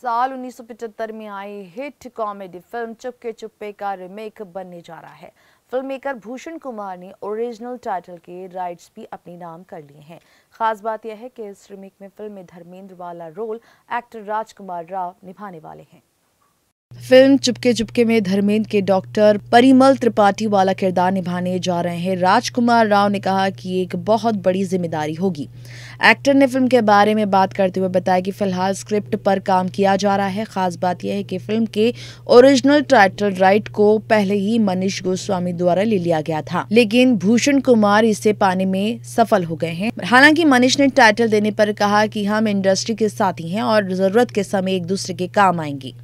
साल 1975 में I hit comedy film चुपके चुप्पे का रिमेक बनने जा रहा है फिल्म मेकर भूषण कुमार ने ओरिजिनल टाइटल के राइट्स भी अपने नाम कर लिए हैं खास बात यह है कि इस रिमेक में फिल्म में धर्मेंद्र वाला रोल एक्टर राजकुमार राव निभाने वाले हैं फिल्म चुपके चुपके में धर्मेंद्र के डॉक्टर परिमल त्रिपाठी वाला किरदार निभाने जा रहे हैं राजकुमार राव ने कहा कि एक बहुत बड़ी जिम्मेदारी होगी एक्टर ने फिल्म के बारे में बात करते हुए बताया कि फिलहाल स्क्रिप्ट पर काम किया जा रहा है खास बात यह है कि फिल्म के ओरिजिनल टाइटल राइट को पहले ही मनीष गोस्वामी द्वारा ले लिया गया था लेकिन भूषण कुमार इसे पाने में सफल हो गए हैं हालांकि मनीष ने टाइटल देने पर कहा कि हम इंडस्ट्री के साथी हैं और जरूरत के समय एक दूसरे के काम आएंगे